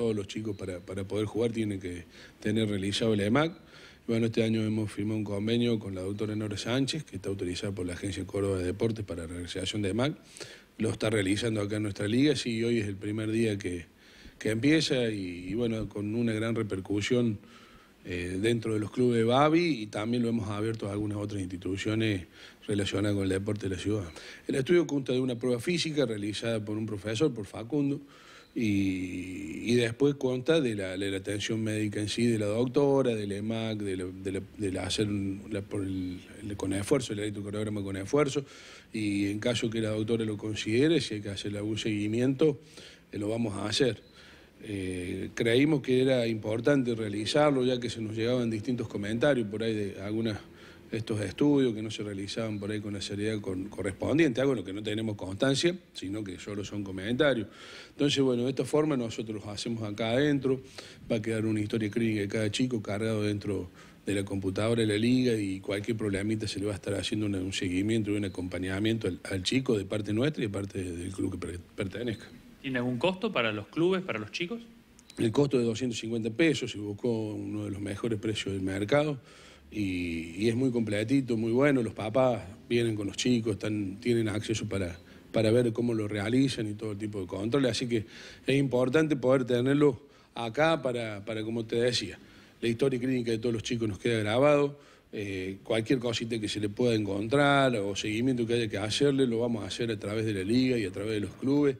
Todos los chicos para, para poder jugar tienen que tener realizado el EMAC. Bueno, este año hemos firmado un convenio con la doctora Nora Sánchez, que está autorizada por la Agencia Córdoba de Deportes para la realización de EMAC. Lo está realizando acá en nuestra liga, sí, hoy es el primer día que, que empieza y, bueno, con una gran repercusión eh, dentro de los clubes de Babi y también lo hemos abierto a algunas otras instituciones relacionadas con el deporte de la ciudad. El estudio cuenta de una prueba física realizada por un profesor, por Facundo, y, después cuenta de la, atención médica en sí, de la doctora, del EMAC, de, hacer con esfuerzo, el electrocardiograma con esfuerzo, y en caso que la doctora lo considere, si hay que hacer algún seguimiento, eh, lo vamos a hacer. Eh, creímos que era importante realizarlo, ya que se nos llegaban distintos comentarios por ahí de algunas estos estudios que no se realizaban por ahí con la seriedad correspondiente, algo en lo que no tenemos constancia, sino que solo son comentarios. Entonces, bueno, de esta forma nosotros los hacemos acá adentro, va a quedar una historia crítica de cada chico cargado dentro de la computadora de la liga y cualquier problemita se le va a estar haciendo un seguimiento y un acompañamiento al, chico de parte nuestra y de parte del club que pertenezca. ¿Tiene algún costo para los clubes, para los chicos? El costo de 250 pesos, se buscó uno de los mejores precios del mercado y, es muy completito, muy bueno. Los papás vienen con los chicos, tienen acceso para, ver cómo lo realizan y todo el tipo de controles. Así que es importante poder tenerlo acá para, como te decía, la historia clínica de todos los chicos nos queda grabado. Eh, cualquier cosita que se le pueda encontrar o seguimiento que haya que hacerle, lo vamos a hacer a través de la liga y a través de los clubes.